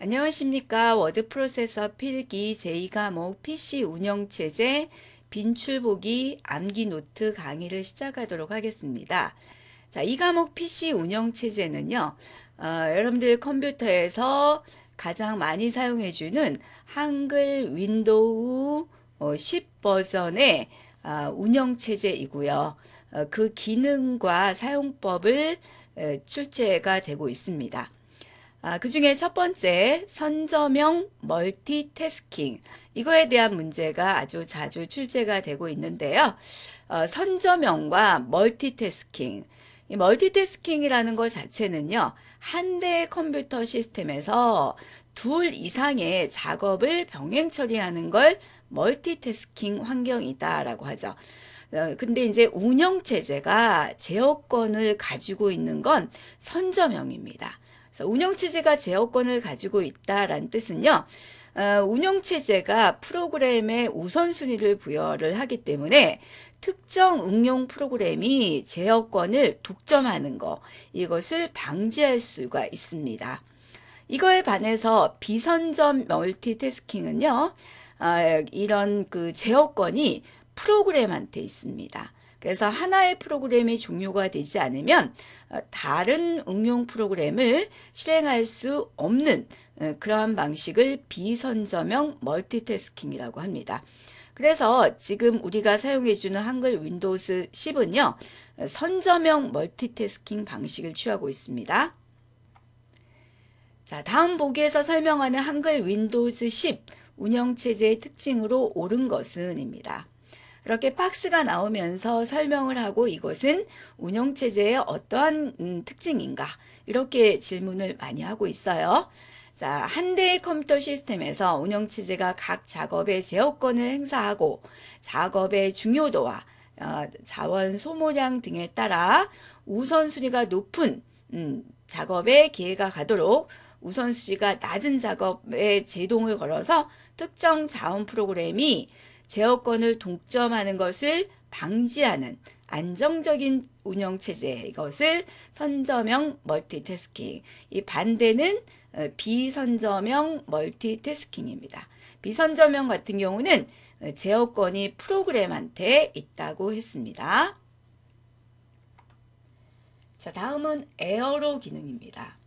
안녕하십니까 워드 프로세서 필기 제2과목 PC 운영체제 빈출보기 암기 노트 강의를 시작하도록 하겠습니다. 자, 이 과목 PC 운영체제는요. 어, 여러분들 컴퓨터에서 가장 많이 사용해주는 한글 윈도우 10 어, 버전의 아, 운영체제이고요. 어, 그 기능과 사용법을 출제가 되고 있습니다. 아, 그 중에 첫 번째 선저명 멀티태스킹 이거에 대한 문제가 아주 자주 출제가 되고 있는데요. 어, 선저명과 멀티태스킹 이 멀티태스킹이라는 것 자체는요. 한 대의 컴퓨터 시스템에서 둘 이상의 작업을 병행 처리하는 걸 멀티태스킹 환경이다라고 하죠. 어, 근데 이제 운영체제가 제어권을 가지고 있는 건 선저명입니다. 운영 체제가 제어권을 가지고 있다라는 뜻은요. 어, 운영 체제가 프로그램의 우선순위를 부여를 하기 때문에 특정 응용 프로그램이 제어권을 독점하는 것 이것을 방지할 수가 있습니다. 이거에 반해서 비선점 멀티태스킹은요. 어, 이런 그 제어권이 프로그램한테 있습니다. 그래서 하나의 프로그램이 종료가 되지 않으면 어, 다른 응용 프로그램을 실행할 수 없는 어, 그러한 방식을 비선점형 멀티태스킹이라고 합니다. 그래서 지금 우리가 사용해주는 한글 윈도우스 10은요. 선점형 멀티태스킹 방식을 취하고 있습니다. 자, 다음 보기에서 설명하는 한글 윈도우즈 10 운영체제의 특징으로 옳은 것은입니다. 이렇게 박스가 나오면서 설명을 하고 이것은 운영체제의 어떠한 음, 특징인가 이렇게 질문을 많이 하고 있어요. 자, 한 대의 컴퓨터 시스템에서 운영체제가 각 작업의 제어권을 행사하고 작업의 중요도와 어, 자원 소모량 등에 따라 우선순위가 높은 음, 작업에 기회가 가도록 우선순위가 낮은 작업에 제동을 걸어서 특정 자원 프로그램이 제어권을 독점하는 것을 방지하는 안정적인 운영 체제 이것을 선점형 멀티태스킹 이 반대는 어, 비선점형 멀티태스킹입니다. 비선저명 같은 경우는 어, 제어권이 프로그램한테 있다고 했습니다. 자 다음은 에어로 기능입니다.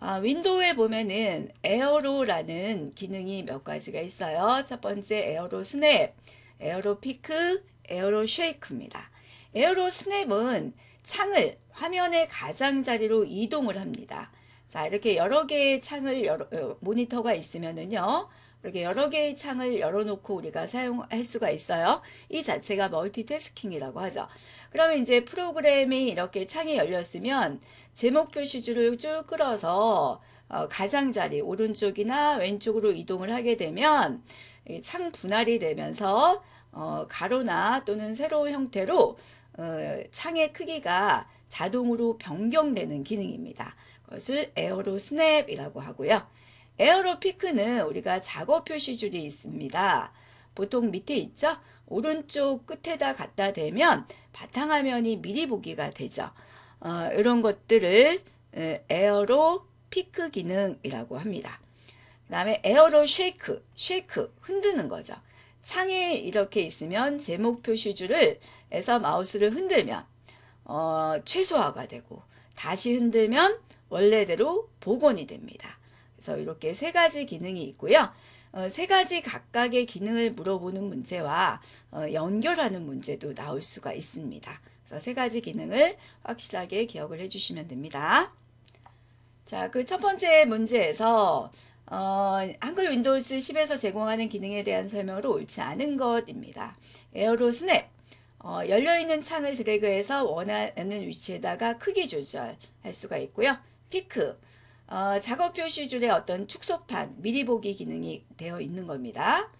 아, 윈도우에 보면은 에어로라는 기능이 몇 가지가 있어요. 첫 번째 에어로 스냅, 에어로 피크, 에어로 쉐이크입니다. 에어로 스냅은 창을 화면의 가장자리로 이동을 합니다. 자, 이렇게 여러 개의 창을 여러, 어, 모니터가 있으면은요. 이렇게 여러 개의 창을 열어놓고 우리가 사용할 수가 있어요. 이 자체가 멀티태스킹이라고 하죠. 그러면 이제 프로그램이 이렇게 창이 열렸으면 제목 표시줄을 쭉 끌어서 어, 가장자리 오른쪽이나 왼쪽으로 이동을 하게 되면 창 분할이 되면서 어, 가로나 또는 세로 형태로 어, 창의 크기가 자동으로 변경되는 기능입니다. 그것을 에어로 스냅이라고 하고요. 에어로피크는 우리가 작업 표시줄이 있습니다. 보통 밑에 있죠? 오른쪽 끝에다 갖다 대면 바탕화면이 미리 보기가 되죠. 어, 이런 것들을 에어로 피크 기능이라고 합니다. 그 다음에 에어로 쉐이크, 쉐이크, 흔드는 거죠. 창에 이렇게 있으면 제목 표시줄을 에서 마우스를 흔들면 어, 최소화가 되고 다시 흔들면 원래대로 복원이 됩니다. 그래서 이렇게 세 가지 기능이 있고요. 어, 세 가지 각각의 기능을 물어보는 문제와 어, 연결하는 문제도 나올 수가 있습니다. 그래서 세 가지 기능을 확실하게 기억을 해주시면 됩니다. 자, 그 첫 번째 문제에서 어, 한글 윈도우즈 10에서 제공하는 기능에 대한 설명으로 옳지 않은 것입니다. 에어로 스냅 어, 열려있는 창을 드래그해서 원하는 위치에다가 크기 조절할 수가 있고요. 피크 어, 작업 표시줄에 어떤 축소판 미리 보기 기능이 되어 있는 겁니다.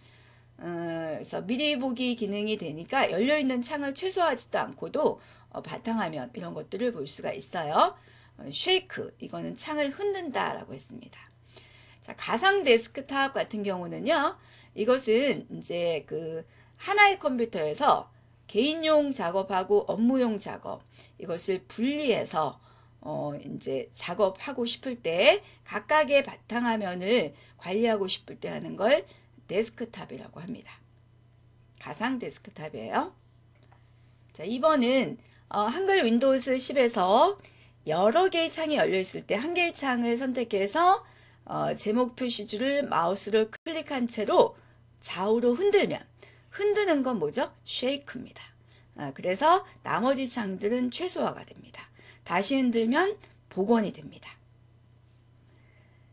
어, 그래서 미리 보기 기능이 되니까 열려있는 창을 최소화하지도 않고도 어, 바탕화면 이런 것들을 볼 수가 있어요. 어, 쉐이크 이거는 창을 흔든다 라고 했습니다. 자, 가상 데스크탑 같은 경우는요. 이것은 이제 그 하나의 컴퓨터에서 개인용 작업하고 업무용 작업 이것을 분리해서 어, 이제 작업하고 싶을 때 각각의 바탕화면을 관리하고 싶을 때 하는 걸 데스크탑이라고 합니다. 가상 데스크탑이에요. 자, 이번은 어, 한글 윈도우스 10에서 여러 개의 창이 열려 있을 때 한 개의 창을 선택해서 어, 제목 표시줄을 마우스를 클릭한 채로 좌우로 흔들면 흔드는 건 뭐죠? 쉐이크입니다. 아, 그래서 나머지 창들은 최소화가 됩니다. 다시 흔들면 복원이 됩니다.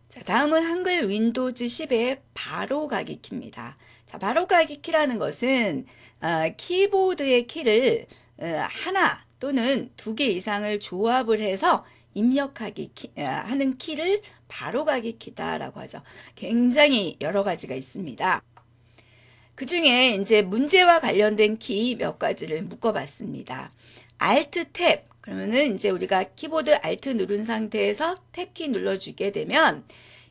자, 다음은 한글 윈도우즈 10의 바로가기 키입니다. 자, 바로가기 키라는 것은 어, 키보드의 키를 어, 하나 또는 두 개 이상을 조합을 해서 입력하기 키, 어, 하는 키를 바로가기 키다라고 하죠. 굉장히 여러 가지가 있습니다. 그 중에 이제 문제와 관련된 키 몇 가지를 묶어봤습니다. Alt 탭 그러면은 이제 우리가 키보드 Alt 누른 상태에서 탭키 눌러주게 되면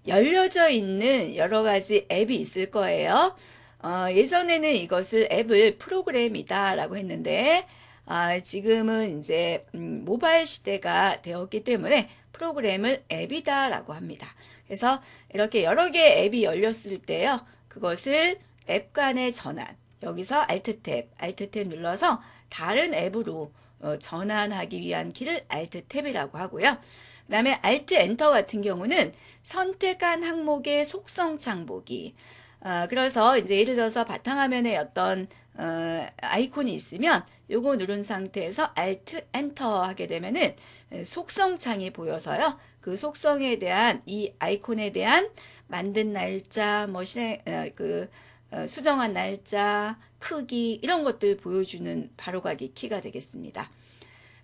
열려져 있는 여러 가지 앱이 있을 거예요. 어, 예전에는 이것을 앱을 프로그램이다 라고 했는데 아, 지금은 이제 음, 모바일 시대가 되었기 때문에 프로그램을 앱이다 라고 합니다. 그래서 이렇게 여러 개의 앱이 열렸을 때요. 그것을 앱 간의 전환 여기서 Alt 탭, Alt 탭 눌러서 다른 앱으로 어, 전환하기 위한 키를 Alt 탭이라고 하고요. 그 다음에 Alt 엔터 같은 경우는 선택한 항목의 속성 창보기 어, 그래서 이제 예를 들어서 바탕화면에 어떤 어, 아이콘이 있으면 요거 누른 상태에서 Alt 엔터 하게 되면은 예, 속성 창이 보여서요. 그 속성에 대한 이 아이콘에 대한 만든 날짜 뭐실 어, 그 어, 수정한 날짜, 크기 이런 것들 보여주는 바로가기 키가 되겠습니다.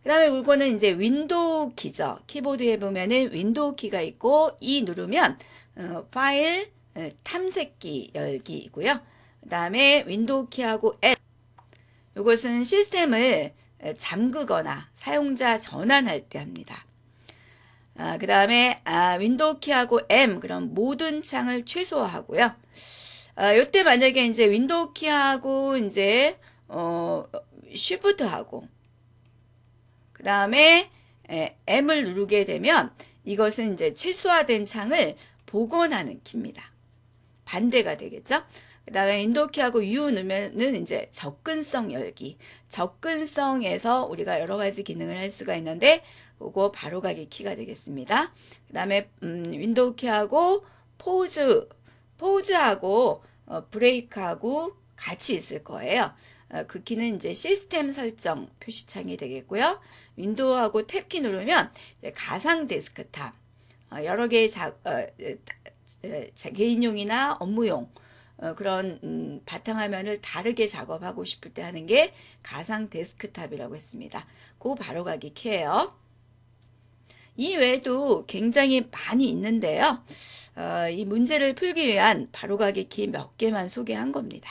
그 다음에 이거는 이제 윈도우 키죠. 키보드에 보면은 윈도우 키가 있고 이 누르면 어, 파일 어, 탐색기 열기이고요. 그 다음에 윈도우 키하고 L 이것은 시스템을 잠그거나 사용자 전환할 때 합니다. 아, 그 다음에 아, 윈도우 키하고 M 그럼 모든 창을 최소화하고요. 아, 요때 만약에 이제 윈도우 키하고 이제 어 쉬프트하고 그 다음에 M을 누르게 되면 이것은 이제 최소화된 창을 복원하는 키입니다. 반대가 되겠죠? 그 다음에 윈도우키하고 U 누으면은 이제 접근성 열기. 접근성에서 우리가 여러 가지 기능을 할 수가 있는데, 그거 바로 가기 키가 되겠습니다. 그 다음에, 음, 윈도우 키하고 포즈 포즈하고 어, 브레이크하고 같이 있을 거예요. 어, 그 키는 이제 시스템 설정 표시창이 되겠고요. 윈도우하고 탭키 누르면 가상 데스크탑 어, 여러 개의 자, 어, 개인용이나 업무용 어, 그런 음, 바탕화면을 다르게 작업하고 싶을 때 하는 게 가상 데스크탑이라고 했습니다. 고 그 바로가기 키예요. 이외에도 굉장히 많이 있는데요. 어, 이 문제를 풀기 위한 바로가기 키 몇 개만 소개한 겁니다.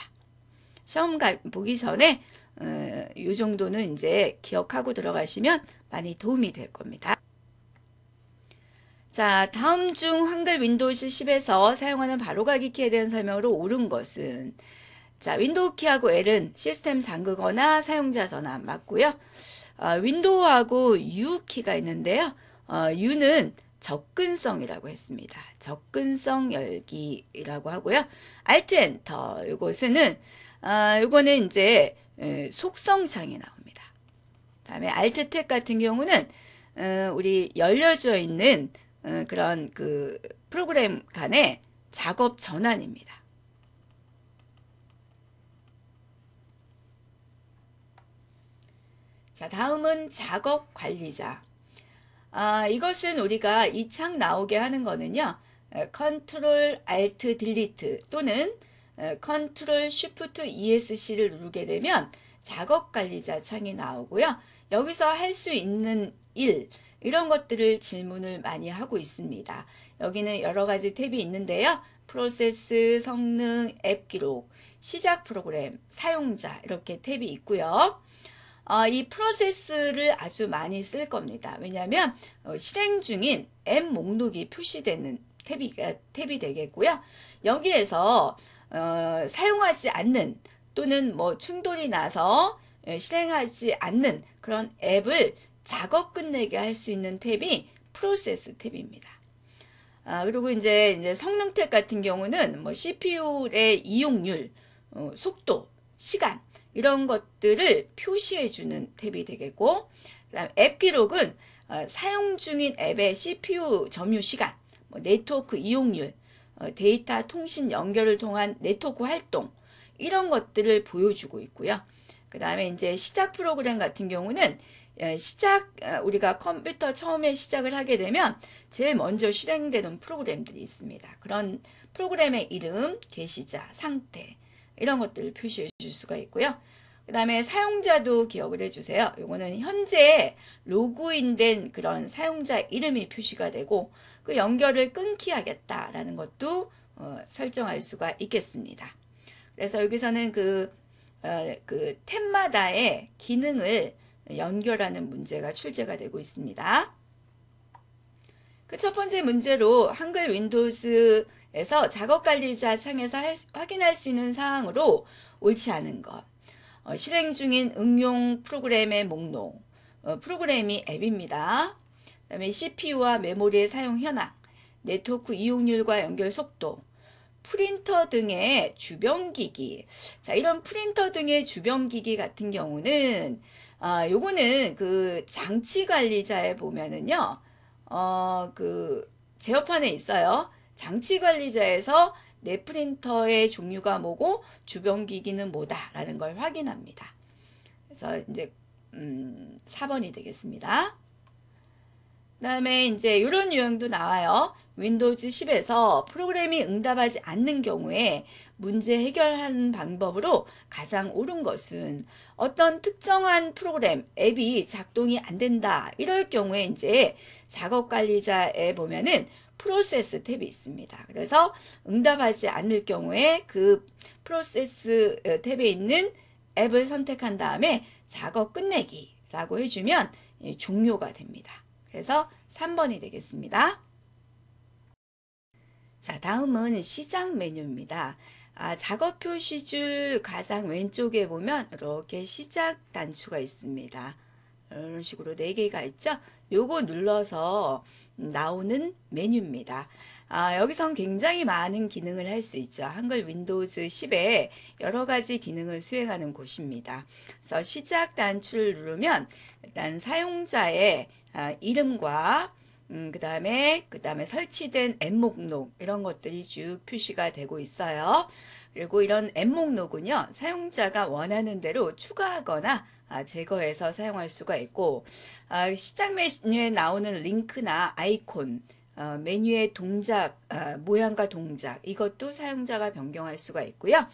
시험 가, 보기 전에 어, 이 정도는 이제 기억하고 들어가시면 많이 도움이 될 겁니다. 자, 다음 중 한글 윈도우 10에서 사용하는 바로가기 키에 대한 설명으로 옳은 것은 자, 윈도우 키하고 L은 시스템 잠그거나 사용자 전환 맞고요. 어, 윈도우하고 U 키가 있는데요. 어, U는 접근성이라고 했습니다. 접근성 열기라고 하고요. 알트 엔터 요것은 아, 요거는 이제 속성창이 나옵니다. 다음에 알트 텍 같은 경우는 어, 우리 열려져 있는 어, 그런 그 프로그램 간의 작업 전환입니다. 자, 다음은 작업 관리자. 아, 이것은 우리가 이 창 나오게 하는 거는요. 컨트롤 알트 딜리트 또는 컨트롤 쉬프트 ESC를 누르게 되면 작업 관리자 창이 나오고요. 여기서 할 수 있는 일 이런 것들을 질문을 많이 하고 있습니다. 여기는 여러 가지 탭이 있는데요. 프로세스, 성능, 앱 기록, 시작 프로그램, 사용자 이렇게 탭이 있고요. 어, 이 프로세스를 아주 많이 쓸 겁니다. 왜냐하면 어, 실행 중인 M 목록이 표시되는 탭이, 어, 탭이 되겠고요. 여기에서 어, 사용하지 않는 또는 뭐 충돌이 나서 예, 실행하지 않는 그런 앱을 작업 끝내게 할 수 있는 탭이 프로세스 탭입니다. 아, 그리고 이제, 이제 성능 탭 같은 경우는 뭐 CPU의 이용률, 어, 속도, 시간, 이런 것들을 표시해주는 탭이 되겠고 그다음 앱 기록은 어, 사용 중인 앱의 CPU 점유 시간, 뭐 네트워크 이용률, 어, 데이터 통신 연결을 통한 네트워크 활동 이런 것들을 보여주고 있고요. 그 다음에 이제 시작 프로그램 같은 경우는 예, 시작 어, 우리가 컴퓨터 처음에 시작을 하게 되면 제일 먼저 실행되는 프로그램들이 있습니다. 그런 프로그램의 이름, 게시자, 상태, 이런 것들을 표시해 줄 수가 있고요. 그 다음에 사용자도 기억을 해주세요. 요거는 현재 로그인된 그런 사용자 이름이 표시가 되고 그 연결을 끊기 하겠다라는 것도 어, 설정할 수가 있겠습니다. 그래서 여기서는 그, 어, 그 탭마다의 기능을 연결하는 문제가 출제가 되고 있습니다. 그 첫 번째 문제로 한글 윈도우스 에서 작업관리자 창에서 확인할 수 있는 사항으로 옳지 않은 것, 어, 실행 중인 응용 프로그램의 목록, 어, 프로그램이 앱입니다. 그 다음에 CPU와 메모리의 사용 현황, 네트워크 이용률과 연결 속도, 프린터 등의 주변기기 자 이런 프린터 등의 주변기기 같은 경우는 아 요거는 그 장치 관리자에 보면은요 어 그 제어판에 있어요 장치 관리자에서 내 프린터의 종류가 뭐고 주변 기기는 뭐다라는 걸 확인합니다. 그래서 이제 음, 4번이 되겠습니다. 그 다음에 이제 이런 유형도 나와요. 윈도우즈 10에서 프로그램이 응답하지 않는 경우에 문제 해결하는 방법으로 가장 옳은 것은 어떤 특정한 프로그램, 앱이 작동이 안 된다. 이럴 경우에 이제 작업 관리자에 보면은 프로세스 탭이 있습니다. 그래서 응답하지 않을 경우에 그 프로세스 탭에 있는 앱을 선택한 다음에 작업 끝내기라고 해주면 예, 종료가 됩니다. 그래서 3번이 되겠습니다. 자 다음은 시작 메뉴입니다. 아, 작업 표시줄 가장 왼쪽에 보면 이렇게 시작 단추가 있습니다. 이런 식으로 4개가 있죠. 요거 눌러서 나오는 메뉴입니다. 아, 여기선 굉장히 많은 기능을 할 수 있죠. 한글 윈도우즈 10에 여러 가지 기능을 수행하는 곳입니다. 그래서 시작 단추를 누르면 일단 사용자의 아, 이름과 음, 그 다음에 그 다음에 설치된 앱 목록 이런 것들이 쭉 표시가 되고 있어요. 그리고 이런 앱 목록은요 사용자가 원하는 대로 추가하거나 아, 제거해서 사용할 수가 있고 아, 시작 메뉴에 나오는 링크나 아이콘 어, 메뉴의 동작, 아, 모양과 동작 이것도 사용자가 변경할 수가 있고요.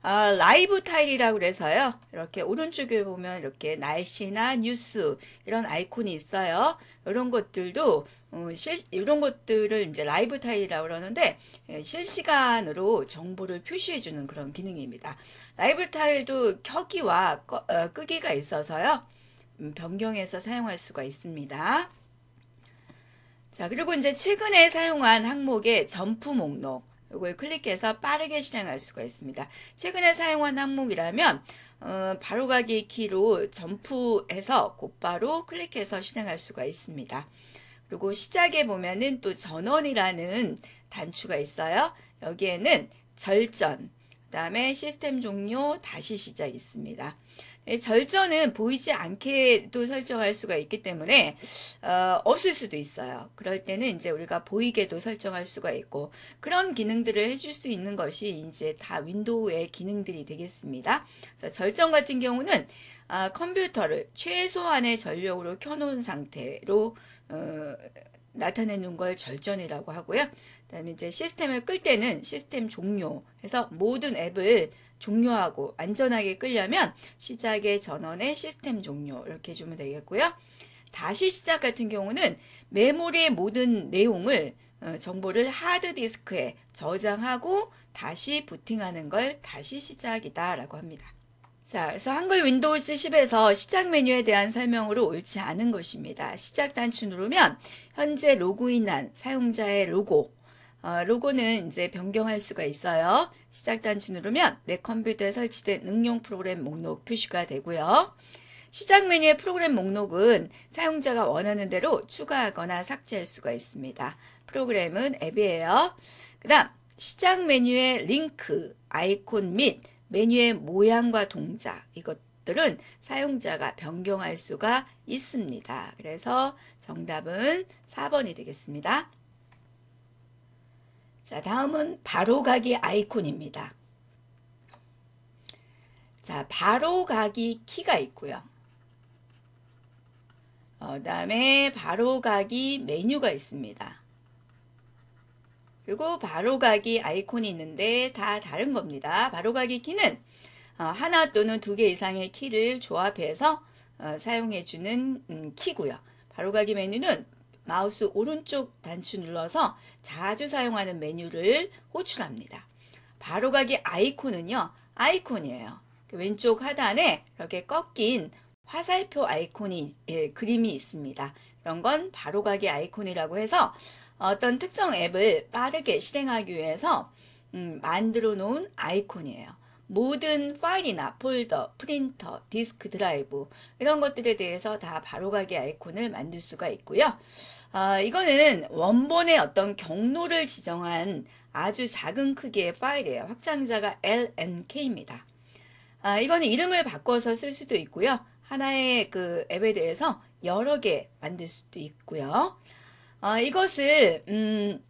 아, 라이브 타일이라고 그래서요. 이렇게 오른쪽에 보면 이렇게 날씨나 뉴스 이런 아이콘이 있어요. 이런 것들도 어, 실, 이런 것들을 이제 라이브 타일이라고 그러는데 예, 실시간으로 정보를 표시해 주는 그런 기능입니다. 라이브 타일도 켜기와 꺼, 어, 끄기가 있어서요. 음, 변경해서 사용할 수가 있습니다. 자, 그리고 이제 최근에 사용한 항목의 점프 목록. 이걸 클릭해서 빠르게 실행할 수가 있습니다. 최근에 사용한 항목이라면 음, 어, 바로가기 키로 점프해서 곧바로 클릭해서 실행할 수가 있습니다. 그리고 시작에 보면은 또 전원이라는 단추가 있어요. 여기에는 절전, 그 다음에 시스템 종료 다시 시작 있습니다. 네, 절전은 보이지 않게도 설정할 수가 있기 때문에 어, 없을 수도 있어요. 그럴 때는 이제 우리가 보이게도 설정할 수가 있고 그런 기능들을 해줄 수 있는 것이 이제 다 윈도우의 기능들이 되겠습니다. 절전 같은 경우는 아, 컴퓨터를 최소한의 전력으로 켜놓은 상태로 어, 나타내는 걸 절전이라고 하고요. 다음에 이제 시스템을 끌 때는 시스템 종료 해서 모든 앱을 종료하고 안전하게 끌려면 시작의 전원에 시스템 종료 이렇게 주면 되겠고요. 다시 시작 같은 경우는 메모리의 모든 내용을 어, 정보를 하드디스크에 저장하고 다시 부팅하는 걸 다시 시작이다 라고 합니다. 자, 그래서 한글 윈도우즈 10에서 시작 메뉴에 대한 설명으로 옳지 않은 것입니다. 시작 단추 누르면 현재 로그인한 사용자의 로고 어, 로고는 이제 변경할 수가 있어요. 시작 단추 누르면 내 컴퓨터에 설치된 응용 프로그램 목록 표시가 되고요. 시작 메뉴의 프로그램 목록은 사용자가 원하는 대로 추가하거나 삭제할 수가 있습니다. 프로그램은 앱이에요. 그 다음 시작 메뉴의 링크, 아이콘 및 메뉴의 모양과 동작 이것들은 사용자가 변경할 수가 있습니다. 그래서 정답은 4번이 되겠습니다. 자 다음은 바로가기 아이콘입니다. 자 바로가기 키가 있고요. 어, 다음에 바로가기 메뉴가 있습니다. 그리고 바로가기 아이콘이 있는데 다 다른 겁니다. 바로가기 키는 어, 하나 또는 두 개 이상의 키를 조합해서 어, 사용해주는 음, 키고요. 바로가기 메뉴는 마우스 오른쪽 단추 눌러서 자주 사용하는 메뉴를 호출합니다. 바로가기 아이콘은요. 아이콘이에요. 그 왼쪽 하단에 이렇게 꺾인 화살표 아이콘이 예, 그림이 있습니다. 그런 건 바로가기 아이콘이라고 해서 어떤 특정 앱을 빠르게 실행하기 위해서 음, 만들어 놓은 아이콘이에요. 모든 파일이나 폴더, 프린터, 디스크 드라이브 이런 것들에 대해서 다 바로가기 아이콘을 만들 수가 있고요. 아, 이거는 원본의 어떤 경로를 지정한 아주 작은 크기의 파일이에요. 확장자가 LNK입니다. 아, 이거는 이름을 바꿔서 쓸 수도 있고요. 하나의 그 앱에 대해서 여러 개 만들 수도 있고요. 아, 이것을 음,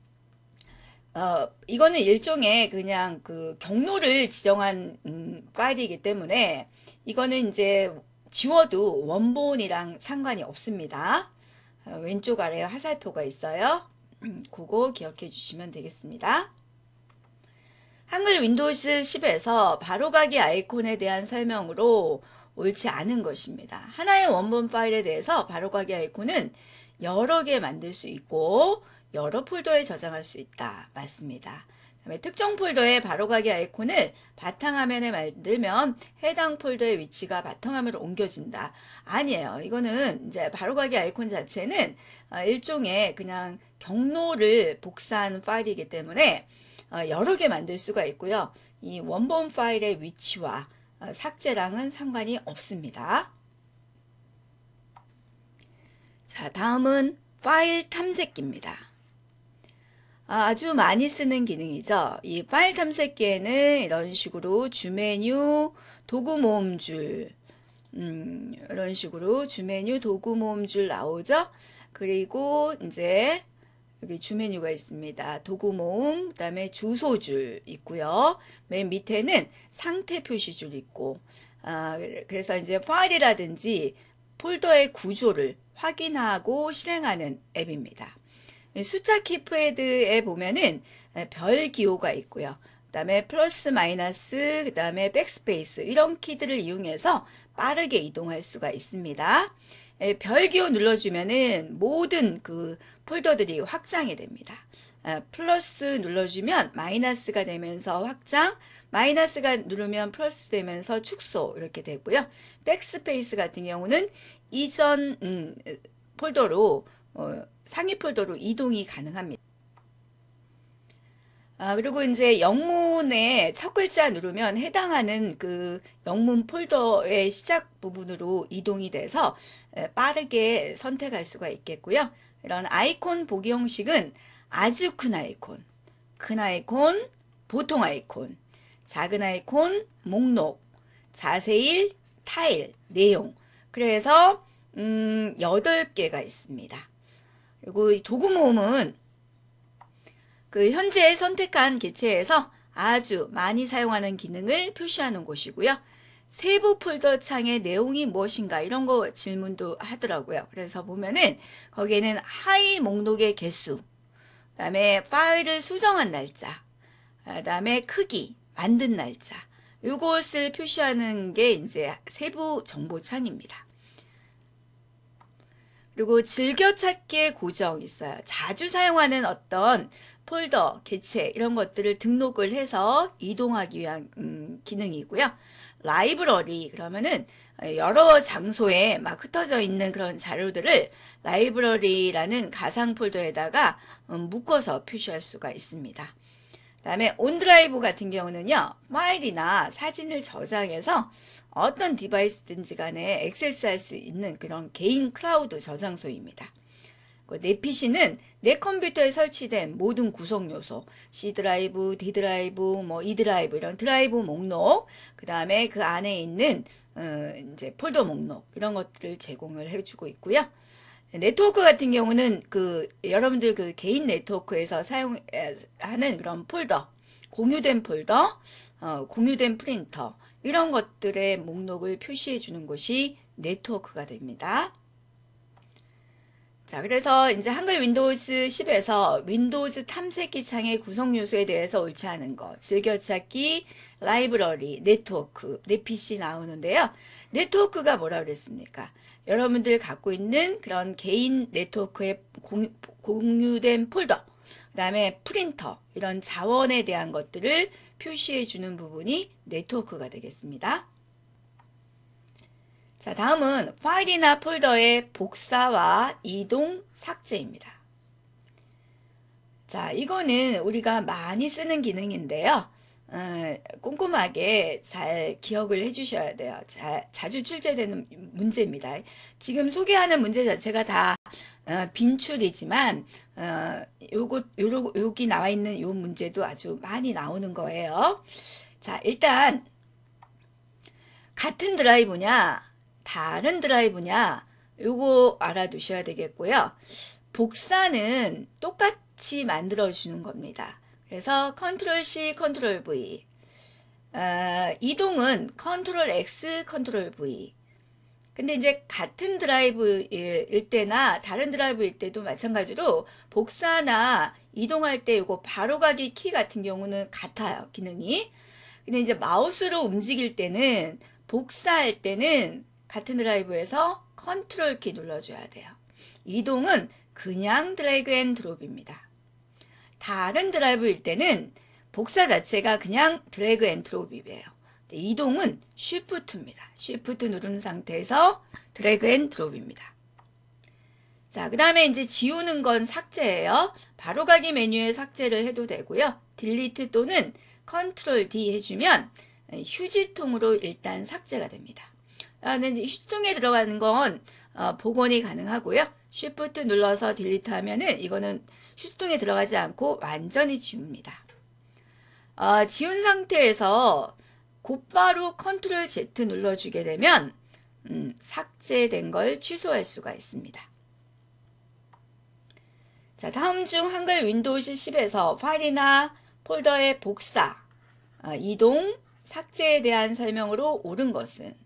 어, 이거는 일종의 그냥 그 경로를 지정한 음, 파일이기 때문에 이거는 이제 지워도 원본이랑 상관이 없습니다. 어, 왼쪽 아래에 화살표가 있어요. 음, 그거 기억해 주시면 되겠습니다. 한글 윈도우 10에서 바로가기 아이콘에 대한 설명으로 옳지 않은 것입니다. 하나의 원본 파일에 대해서 바로가기 아이콘은 여러 개 만들 수 있고 여러 폴더에 저장할 수 있다. 맞습니다. 다음에 특정 폴더에 바로가기 아이콘을 바탕화면에 만들면 해당 폴더의 위치가 바탕화면으로 옮겨진다. 아니에요. 이거는 이제 바로가기 아이콘 자체는 어, 일종의 그냥 경로를 복사한 파일이기 때문에 어, 여러 개 만들 수가 있고요. 이 원본 파일의 위치와 어, 삭제랑은 상관이 없습니다. 자, 다음은 파일 탐색기입니다. 아, 아주 많이 쓰는 기능이죠. 이 파일 탐색기에는 이런 식으로 주메뉴 도구 모음줄 음, 이런 식으로 주메뉴 도구 모음줄 나오죠. 그리고 이제 여기 주메뉴가 있습니다. 도구 모음, 그 다음에 주소줄 있고요. 맨 밑에는 상태 표시줄 있고 아, 그래서 이제 파일이라든지 폴더의 구조를 확인하고 실행하는 앱입니다. 숫자 키프헤드에 보면은 별 기호가 있고요. 그 다음에 플러스 마이너스 그 다음에 백스페이스 이런 키들을 이용해서 빠르게 이동할 수가 있습니다. 별 기호 눌러주면은 모든 그 폴더들이 확장이 됩니다. 플러스 눌러주면 마이너스가 되면서 확장, 마이너스가 누르면 플러스 되면서 축소 이렇게 되고요. 백스페이스 같은 경우는 이전 음, 폴더로 어, 상위 폴더로 이동이 가능합니다. 아, 그리고 이제 영문의 첫 글자 누르면 해당하는 그 영문 폴더의 시작 부분으로 이동이 돼서 빠르게 선택할 수가 있겠고요. 이런 아이콘 보기 형식은 아주 큰 아이콘, 큰 아이콘, 보통 아이콘, 작은 아이콘, 목록, 자세일, 타일, 내용. 그래서 음, 8개가 있습니다. 그리고 이 도구 모음은 그 현재 선택한 개체에서 아주 많이 사용하는 기능을 표시하는 곳이고요. 세부 폴더 창의 내용이 무엇인가 이런 거 질문도 하더라고요. 그래서 보면은 거기에는 하위 목록의 개수, 그다음에 파일을 수정한 날짜, 그다음에 크기, 만든 날짜, 이것을 표시하는 게 이제 세부 정보 창입니다. 그리고 즐겨찾기의 고정 있어요. 자주 사용하는 어떤 폴더, 개체 이런 것들을 등록을 해서 이동하기 위한 음, 기능이고요. 라이브러리 그러면은 여러 장소에 막 흩어져 있는 그런 자료들을 라이브러리라는 가상 폴더에다가 음, 묶어서 표시할 수가 있습니다. 그 다음에 온드라이브 같은 경우는요. 파일이나 사진을 저장해서 어떤 디바이스든지 간에 액세스할 수 있는 그런 개인 클라우드 저장소입니다. 그 내 PC는 내 컴퓨터에 설치된 모든 구성 요소, C 드라이브, D 드라이브, 뭐 E 드라이브 이런 드라이브 목록, 그 다음에 그 안에 있는 어, 이제 폴더 목록 이런 것들을 제공을 해주고 있고요. 네트워크 같은 경우는 그 여러분들 그 개인 네트워크에서 사용하는 그런 폴더, 공유된 폴더, 어, 공유된 프린터, 이런 것들의 목록을 표시해 주는 것이 네트워크가 됩니다. 자, 그래서 이제 한글 윈도우즈 10에서 윈도우즈 탐색기 창의 구성 요소에 대해서 옳지 않은 것, 즐겨찾기, 라이브러리, 네트워크, 내 PC 나오는데요. 네트워크가 뭐라 그랬습니까? 여러분들 갖고 있는 그런 개인 네트워크에 공, 공유된 폴더, 그 다음에 프린터, 이런 자원에 대한 것들을 표시해 주는 부분이 네트워크가 되겠습니다. 자, 다음은 파일이나 폴더의 복사와 이동 삭제입니다. 자, 이거는 우리가 많이 쓰는 기능인데요. 음, 꼼꼼하게 잘 기억을 해주셔야 돼요. 자, 자주 출제되는 문제입니다. 지금 소개하는 문제 자체가 다 어, 빈출이지만 어, 요거 요러, 여기 나와 있는 요 문제도 아주 많이 나오는 거예요. 자 일단 같은 드라이브냐 다른 드라이브냐 요거 알아두셔야 되겠고요. 복사는 똑같이 만들어 주는 겁니다. 그래서 컨트롤 C, 컨트롤 V 어, 이동은 컨트롤 X, 컨트롤 V 근데 이제 같은 드라이브일 때나 다른 드라이브일 때도 마찬가지로 복사나 이동할 때 이거 바로가기 키 같은 경우는 같아요. 기능이. 근데 이제 마우스로 움직일 때는 복사할 때는 같은 드라이브에서 컨트롤 키 눌러줘야 돼요. 이동은 그냥 드래그 앤 드롭입니다. 다른 드라이브일 때는 복사 자체가 그냥 드래그 앤 드롭이에요. 네, 이동은 쉬프트입니다. 쉬프트 누른 상태에서 드래그 앤 드롭입니다. 자, 그 다음에 이제 지우는 건 삭제예요. 바로가기 메뉴에 삭제를 해도 되고요. 딜리트 또는 컨트롤 D 해주면 네, 휴지통으로 일단 삭제가 됩니다. 휴지통에 들어가는 건 어, 복원이 가능하고요. 쉬프트 눌러서 딜리트 하면은 이거는 휴지통에 들어가지 않고 완전히 지웁니다. 어, 지운 상태에서 곧바로 컨트롤 Z 눌러주게 되면 음, 삭제된 걸 취소할 수가 있습니다. 자, 다음 중 한글 윈도우 10에서 파일이나 폴더의 복사, 아, 이동, 삭제에 대한 설명으로 옳은 것은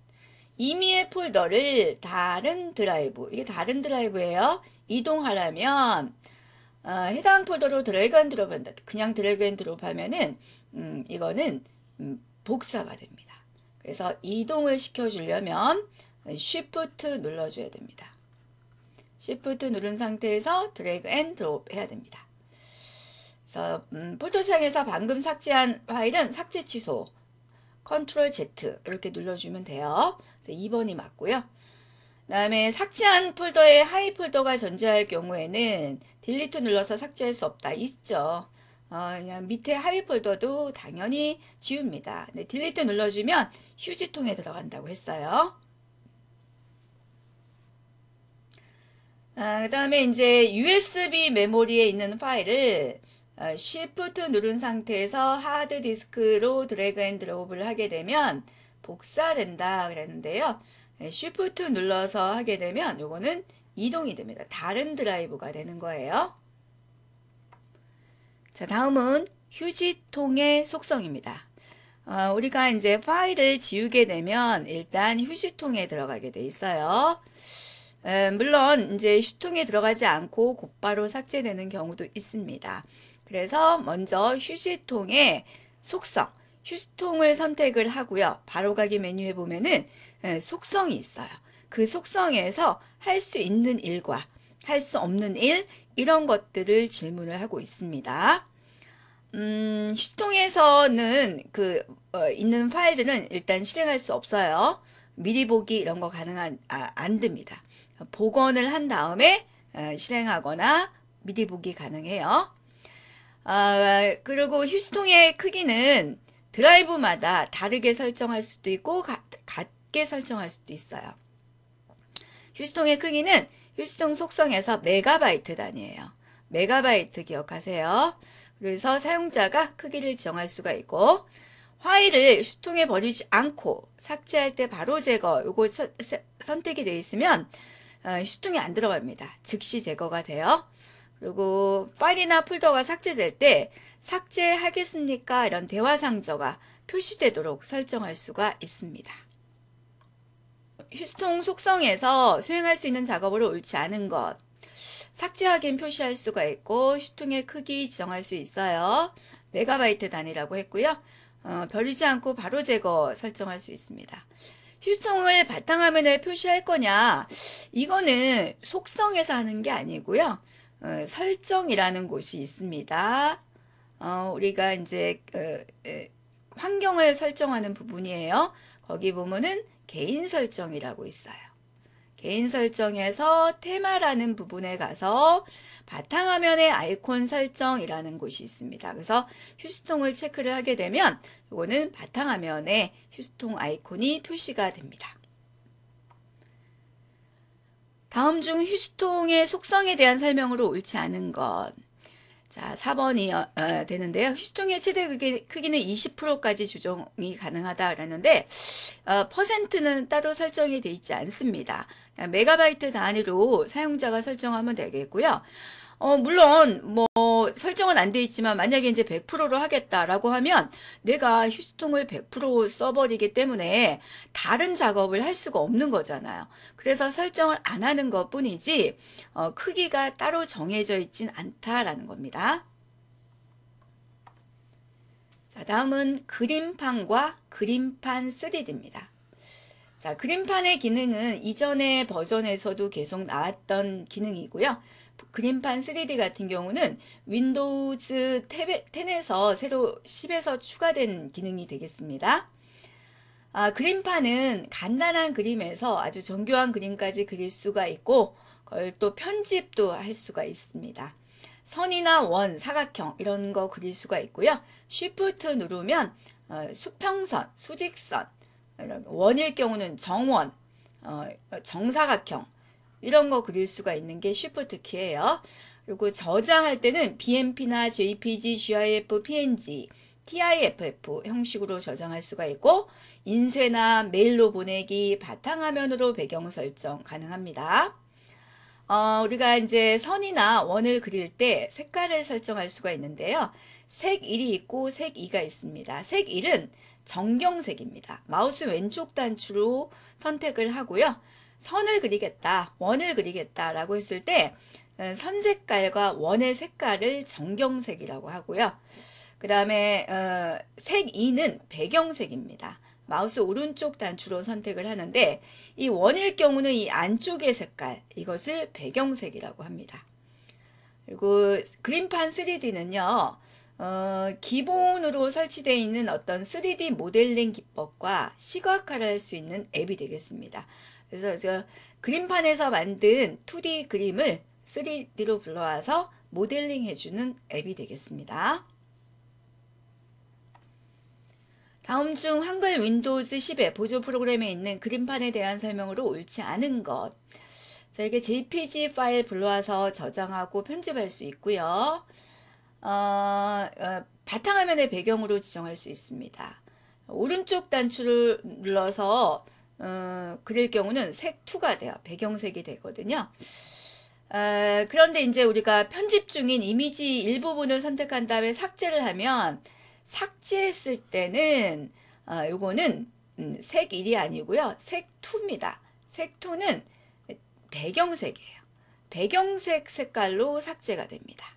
이미의 폴더를 다른 드라이브, 이게 다른 드라이브예요. 이동하려면 어, 해당 폴더로 드래그 앤 드롭 한다. 그냥 드래그 앤 드롭 하면은 음, 이거는 음, 복사가 됩니다. 그래서 이동을 시켜주려면 Shift 눌러줘야 됩니다. Shift 누른 상태에서 드래그 앤 드롭 해야 됩니다. 그래서 음, 포토창에서 방금 삭제한 파일은 삭제 취소 Ctrl Z 이렇게 눌러주면 돼요. 2번이 맞고요. 그 다음에 삭제한 폴더에 하이 폴더가 존재할 경우에는 딜리트 눌러서 삭제할 수 없다. 있죠. 어, 그냥 밑에 하위 폴더도 당연히 지웁니다. 네, 딜리트 눌러주면 휴지통에 들어간다고 했어요. 아, 그 다음에 이제 USB 메모리에 있는 파일을 어, Shift 누른 상태에서 하드디스크로 드래그 앤 드롭을 하게 되면 복사된다 그랬는데요. 네, Shift 눌러서 하게 되면 이거는 이동이 됩니다. 다른 드라이브가 되는 거예요. 자, 다음은 휴지통의 속성입니다. 어, 우리가 이제 파일을 지우게 되면 일단 휴지통에 들어가게 돼 있어요. 에, 물론 이제 휴통에 들어가지 않고 곧바로 삭제되는 경우도 있습니다. 그래서 먼저 휴지통의 속성, 휴지통을 선택을 하고요. 바로가기 메뉴에 보면은 속성이 있어요. 그 속성에서 할 수 있는 일과 할 수 없는 일, 이런 것들을 질문을 하고 있습니다. 음, 시통에서는 그 어, 있는 파일들은 일단 실행할 수 없어요. 미리 보기 이런 거 가능한 아, 안 됩니다. 복원을 한 다음에 어, 실행하거나 미리 보기 가능해요. 아, 그리고 휴스통의 크기는 드라이브마다 다르게 설정할 수도 있고 가, 같게 설정할 수도 있어요. 휴스통의 크기는 휴지통 속성에서 메가바이트 단위예요. 메가바이트 기억하세요. 그래서 사용자가 크기를 정할 수가 있고 화일을 휴통에 버리지 않고 삭제할 때 바로 제거 요거 선택이 되어 있으면 휴통이 어, 안 들어갑니다. 즉시 제거가 돼요. 그리고 파일이나 폴더가 삭제될 때 삭제하겠습니까? 이런 대화 상자가 표시되도록 설정할 수가 있습니다. 휴통 속성에서 수행할 수 있는 작업으로 옳지 않은 것. 삭제하기엔 표시할 수가 있고 휴통의 크기 지정할 수 있어요. 메가바이트 단위라고 했고요. 어, 별리지 않고 바로 제거 설정할 수 있습니다. 휴통을 바탕화면에 표시할 거냐 이거는 속성에서 하는 게 아니고요. 어, 설정이라는 곳이 있습니다. 어, 우리가 이제 어, 에, 환경을 설정하는 부분이에요. 거기 보면은 개인 설정이라고 있어요. 개인 설정에서 테마라는 부분에 가서 바탕화면의 아이콘 설정이라는 곳이 있습니다. 그래서 휴스통을 체크를 하게 되면 이거는 바탕화면에 휴스통 아이콘이 표시가 됩니다. 다음 중 휴스통의 속성에 대한 설명으로 옳지 않은 것. 자, 4번이 어, 어, 되는데요. 시총의 최대 크기, 는 20%까지 조정이 가능하다라는데 어, 퍼센트는 따로 설정이 돼 있지 않습니다. 그러니까 메가바이트 단위로 사용자가 설정하면 되겠고요. 어, 물론 뭐 설정은 안 돼 있지만 만약에 이제 100%로 하겠다라고 하면 내가 휴스통을100% 써버리기 때문에 다른 작업을 할 수가 없는 거잖아요. 그래서 설정을 안 하는 것뿐이지 어, 크기가 따로 정해져 있진 않다라는 겁니다. 자, 다음은 그림판과 그림판 3D입니다. 자, 그림판의 기능은 이전의 버전에서도 계속 나왔던 기능이고요. 그림판 3D 같은 경우는 윈도우즈 10에서 새로 10에서 추가된 기능이 되겠습니다. 아, 그림판은 간단한 그림에서 아주 정교한 그림까지 그릴 수가 있고 그걸 또 편집도 할 수가 있습니다. 선이나 원, 사각형 이런 거 그릴 수가 있고요. 쉬프트 누르면 어, 수평선, 수직선, 원일 경우는 정원, 어, 정사각형 이런 거 그릴 수가 있는 게 쉬프트 키예요. 그리고 저장할 때는 BMP나 JPG, GIF, PNG, TIFF 형식으로 저장할 수가 있고 인쇄나 메일로 보내기, 바탕화면으로 배경 설정 가능합니다. 어, 우리가 이제 선이나 원을 그릴 때 색깔을 설정할 수가 있는데요. 색 1이 있고 색 2가 있습니다. 색 1은 정경색입니다. 마우스 왼쪽 단추로 선택을 하고요. 선을 그리겠다, 원을 그리겠다라고 했을 때선 어, 색깔과 원의 색깔을 정경색이라고 하고요. 그 다음에 어, 색 2는 배경색입니다. 마우스 오른쪽 단추로 선택을 하는데 이 원일 경우는 이 안쪽의 색깔, 이것을 배경색이라고 합니다. 그리고 그림판 3D는요. 어, 기본으로 설치되어 있는 어떤 3D 모델링 기법과 시각화를 할 수 있는 앱이 되겠습니다. 그래서 제가 그림판에서 만든 2D 그림을 3D로 불러와서 모델링 해주는 앱이 되겠습니다. 다음 중 한글 윈도우즈 10의 보조 프로그램에 있는 그림판에 대한 설명으로 옳지 않은 것 자, 이게 JPG 파일 불러와서 저장하고 편집할 수 있고요. 어, 어, 바탕화면의 배경으로 지정할 수 있습니다. 오른쪽 단추를 눌러서 어, 그릴 경우는 색 2가 돼요. 배경색이 되거든요. 어, 그런데 이제 우리가 편집 중인 이미지 일부분을 선택한 다음에 삭제를 하면 삭제했을 때는 어, 요거는 음, 색 1이 아니고요. 색 2입니다. 색 2는 배경색이에요. 배경색 색깔로 삭제가 됩니다.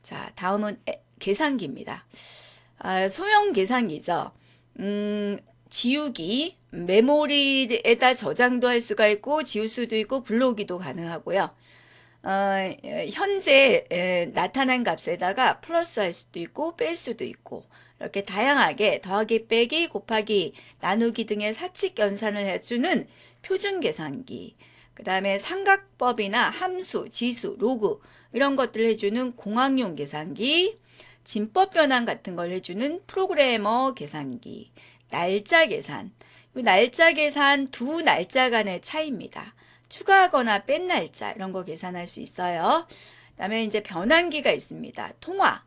자, 다음은 계산기입니다. 아, 소형 계산기죠. 음, 지우기, 메모리에다 저장도 할 수가 있고 지울 수도 있고 불러오기도 가능하고요. 어, 현재 에, 나타난 값에다가 플러스 할 수도 있고 뺄 수도 있고 이렇게 다양하게 더하기 빼기 곱하기 나누기 등의 사칙 연산을 해주는 표준 계산기 그 다음에 삼각법이나 함수 지수 로그 이런 것들을 해주는 공학용 계산기 진법 변환 같은 걸 해주는 프로그래머 계산기, 날짜 계산, 날짜 계산 두 날짜 간의 차이입니다. 추가하거나 뺀 날짜 이런 거 계산할 수 있어요. 그다음에 이제 변환기가 있습니다. 통화,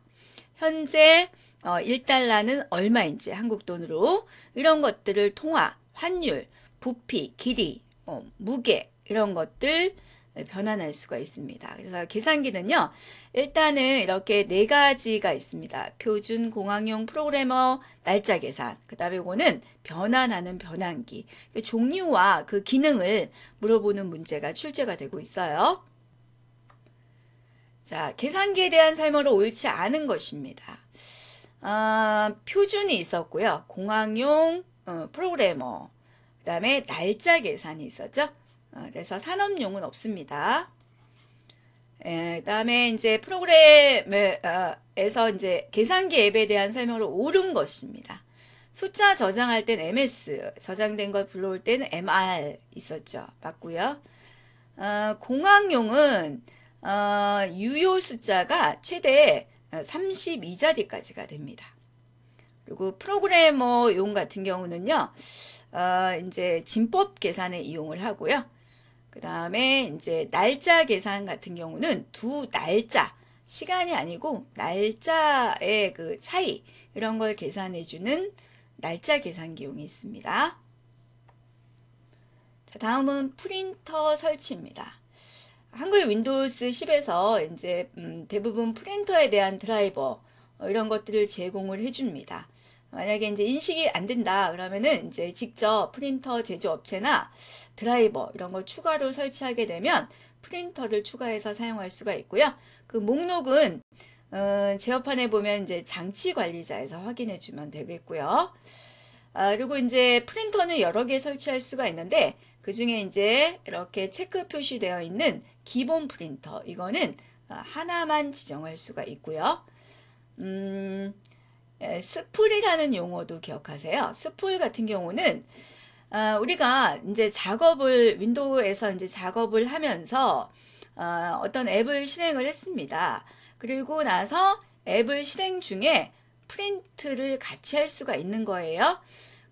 현재 어 1달러는 얼마인지 한국 돈으로 이런 것들을 통화, 환율, 부피, 길이, 어, 무게 이런 것들 네, 변환할 수가 있습니다. 그래서 계산기는요. 일단은 이렇게 네 가지가 있습니다. 표준 공학용 프로그래머 날짜 계산. 그다음에 이거는 변환하는 변환기. 그 종류와 그 기능을 물어보는 문제가 출제가 되고 있어요. 자, 계산기에 대한 설명으로 옳지 않은 것입니다. 아, 표준이 있었고요. 공학용 어, 프로그래머. 그다음에 날짜 계산이 있었죠. 아, 그래서 산업용은 없습니다. 예, 그다음에 이제 프로그램에서 이제 계산기 앱에 대한 설명을 옳은 것입니다. 숫자 저장할 땐 MS, 저장된 걸 불러올 때는 MR 있었죠. 맞고요. 어, 공학용은 어, 유효 숫자가 최대 32자리까지가 됩니다. 그리고 프로그래머용 같은 경우는요. 어, 이제 진법 계산에 이용을 하고요. 그 다음에 이제 날짜 계산 같은 경우는 두 날짜, 시간이 아니고 날짜의 그 차이, 이런 걸 계산해주는 날짜 계산기용이 있습니다. 자, 다음은 프린터 설치입니다. 한글 윈도우스 10에서 이제 음, 대부분 프린터에 대한 드라이버, 어, 이런 것들을 제공을 해줍니다. 만약에 이제 인식이 안 된다 그러면은 이제 직접 프린터 제조업체나 드라이버 이런 걸 추가로 설치하게 되면 프린터를 추가해서 사용할 수가 있고요. 그 목록은 어, 제어판에 보면 이제 장치 관리자에서 확인해 주면 되겠고요. 아, 그리고 이제 프린터는 여러 개 설치할 수가 있는데 그 중에 이제 이렇게 체크 표시되어 있는 기본 프린터 이거는 어, 하나만 지정할 수가 있고요. 음, 스풀이라는 용어도 기억하세요. 스풀 같은 경우는 어, 우리가 이제 작업을 윈도우에서 이제 작업을 하면서 어, 어떤 앱을 실행을 했습니다. 그리고 나서 앱을 실행 중에 프린트를 같이 할 수가 있는 거예요.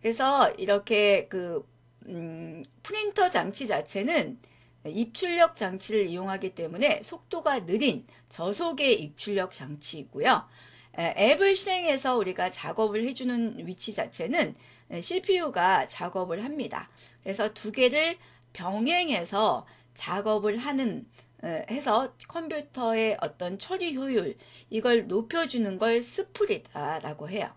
그래서 이렇게 그 음, 프린터 장치 자체는 입출력 장치를 이용하기 때문에 속도가 느린 저속의 입출력 장치이고요. 앱을 실행해서 우리가 작업을 해주는 위치 자체는 CPU가 작업을 합니다. 그래서 두 개를 병행해서 작업을 하는 해서 컴퓨터의 어떤 처리 효율 이걸 높여주는 걸 스프리다라고 해요.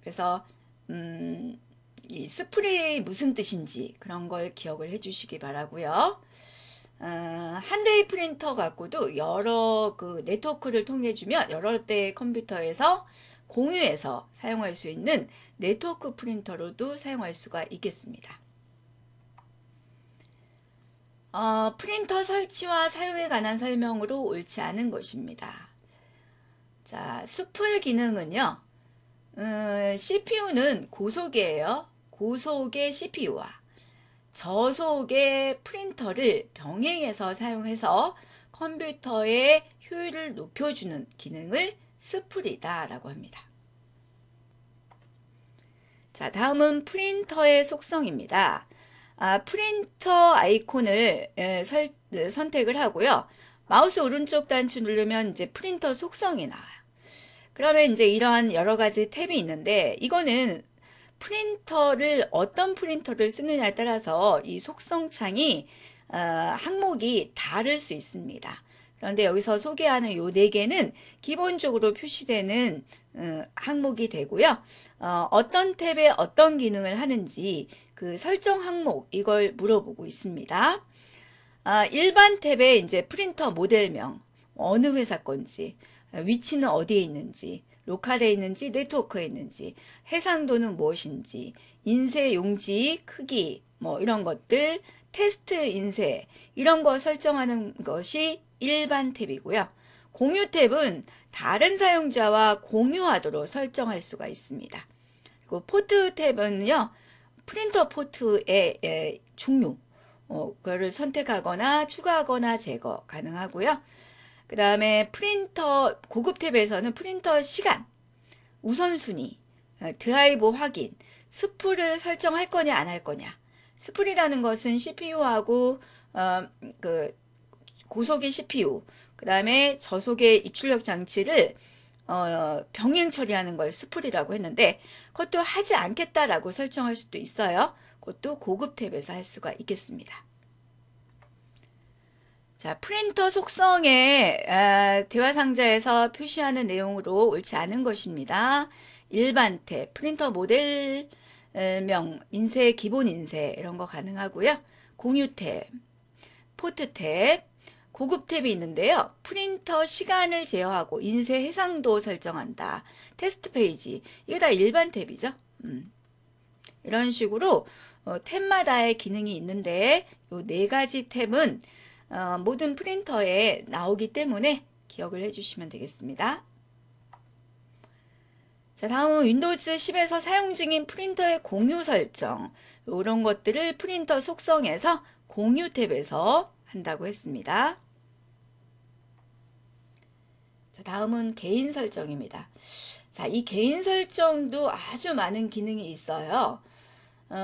그래서 음, 이 스프레이 무슨 뜻인지 그런 걸 기억을 해주시기 바라고요. 어, 한 대의 프린터 갖고도 여러 그 네트워크를 통해주면 여러 대의 컴퓨터에서 공유해서 사용할 수 있는 네트워크 프린터로도 사용할 수가 있겠습니다. 어, 프린터 설치와 사용에 관한 설명으로 옳지 않은 것입니다. 자, 수풀 기능은요. 음, CPU는 고속이에요. 고속의 CPU와 저속의 프린터를 병행해서 사용해서 컴퓨터의 효율을 높여주는 기능을 스프리다 라고 합니다. 자 다음은 프린터의 속성입니다. 아, 프린터 아이콘을 에, 예, 설, 에, 네, 선택을 하고요. 마우스 오른쪽 단추 누르면 이제 프린터 속성이 나와요. 그러면 이제 이러한 여러 가지 탭이 있는데 이거는 프린터를 어떤 프린터를 쓰느냐에 따라서 이 속성 창이 어, 항목이 다를 수 있습니다. 그런데 여기서 소개하는 요 네 개는 기본적으로 표시되는 음, 항목이 되고요. 어, 떤 탭에 어떤 기능을 하는지 그 설정 항목 이걸 물어보고 있습니다. 아, 일반 탭에 이제 프린터 모델명 어느 회사 건지 위치는 어디에 있는지 로컬에 있는지 네트워크에 있는지 해상도는 무엇인지 인쇄 용지 크기 뭐 이런 것들 테스트 인쇄 이런 거 설정하는 것이 일반 탭이고요. 공유 탭은 다른 사용자와 공유하도록 설정할 수가 있습니다. 그리고 포트 탭은요. 프린터 포트의 예, 종류 어, 그거를 선택하거나 추가하거나 제거 가능하고요. 그 다음에 프린터 고급 탭에서는 프린터 시간, 우선순위, 어, 드라이브 확인, 스프를 설정할 거냐 안 할 거냐 스프이라는 것은 CPU하고 어, 그 고속의 CPU 그 다음에 저속의 입출력 장치를 어, 병행 처리하는 걸 스프이라고 했는데 그것도 하지 않겠다라고 설정할 수도 있어요. 그것도 고급 탭에서 할 수가 있겠습니다. 자, 프린터 속성에 아, 대화 상자에서 표시하는 내용으로 옳지 않은 것입니다. 일반 탭, 프린터 모델명, 인쇄, 기본 인쇄 이런 거 가능하고요. 공유 탭, 포트 탭, 고급 탭이 있는데요. 프린터 시간을 제어하고 인쇄 해상도 설정한다. 테스트 페이지. 이게 다 일반 탭이죠. 음. 이런 식으로 어, 탭마다의 기능이 있는데 이 네 가지 탭은 어, 모든 프린터에 나오기 때문에 기억을 해주시면 되겠습니다. 자, 다음은 윈도우즈 10에서 사용 중인 프린터의 공유 설정 이런 것들을 프린터 속성에서 공유 탭에서 한다고 했습니다. 자, 다음은 개인 설정입니다. 자, 이 개인 설정도 아주 많은 기능이 있어요. 어,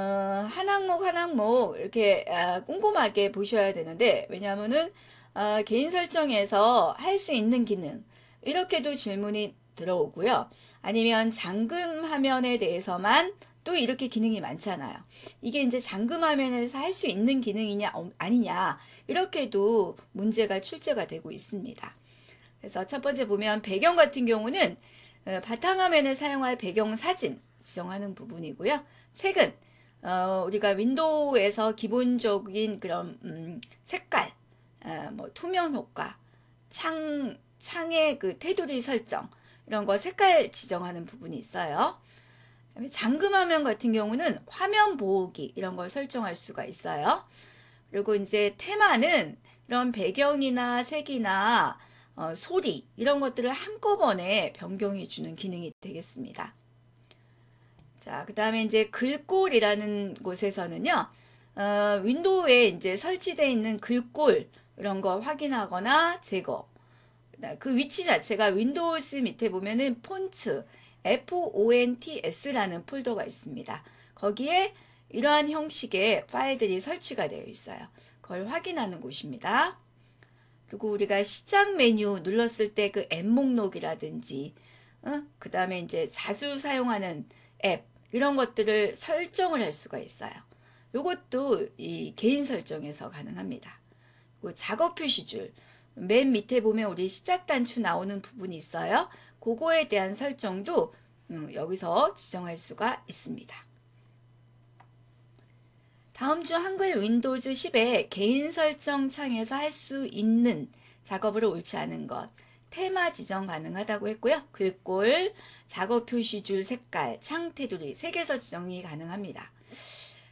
한 항목 한 항목 이렇게 아, 꼼꼼하게 보셔야 되는데 왜냐하면은 아, 개인 설정에서 할 수 있는 기능 이렇게도 질문이 들어오고요. 아니면 잠금 화면에 대해서만 또 이렇게 기능이 많잖아요. 이게 이제 잠금 화면에서 할 수 있는 기능이냐 아니냐 이렇게도 문제가 출제가 되고 있습니다. 그래서 첫 번째 보면 배경 같은 경우는 어, 바탕화면을 사용할 배경 사진 지정하는 부분이고요. 색은 어, 우리가 윈도우에서 기본적인 그런 음, 색깔, 어, 뭐 투명 효과, 창 창의 그 테두리 설정 이런 거 색깔 지정하는 부분이 있어요. 그다음에 잠금 화면 같은 경우는 화면 보호기 이런 걸 설정할 수가 있어요. 그리고 이제 테마는 이런 배경이나 색이나 어, 소리 이런 것들을 한꺼번에 변경해 주는 기능이 되겠습니다. 자, 그 다음에 이제 글꼴이라는 곳에서는요, 어, 윈도우에 이제 설치되어 있는 글꼴 이런 거 확인하거나 제거. 그 위치 자체가 윈도우스 밑에 보면은 폰츠, fonts라는 폴더가 있습니다. 거기에 이러한 형식의 파일들이 설치가 되어 있어요. 그걸 확인하는 곳입니다. 그리고 우리가 시작 메뉴 눌렀을 때 그 앱 목록이라든지, 응? 그 다음에 이제 자주 사용하는 앱, 이런 것들을 설정을 할 수가 있어요. 이것도 이 개인 설정에서 가능합니다. 그 작업 표시줄 맨 밑에 보면 우리 시작 단추 나오는 부분이 있어요. 그거에 대한 설정도 음, 여기서 지정할 수가 있습니다. 다음 주 한글 윈도우즈 10의 개인 설정 창에서 할 수 있는 작업으로 옳지 않은 것 테마 지정 가능하다고 했고요. 글꼴 작업 표시줄 색깔, 창 테두리 3 개에서 지정이 가능합니다.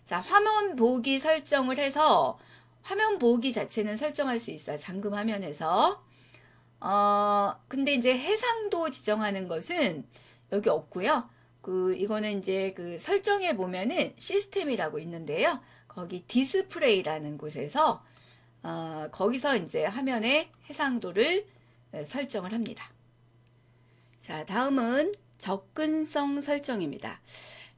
자, 화면 보기 설정을 해서 화면 보기 자체는 설정할 수 있어요. 잠금 화면에서. 어, 근데 이제 해상도 지정하는 것은 여기 없고요. 그 이거는 이제 그 설정에 보면은 시스템이라고 있는데요. 거기 디스플레이라는 곳에서 어, 거기서 이제 화면의 해상도를 네, 설정을 합니다. 자, 다음은 접근성 설정입니다.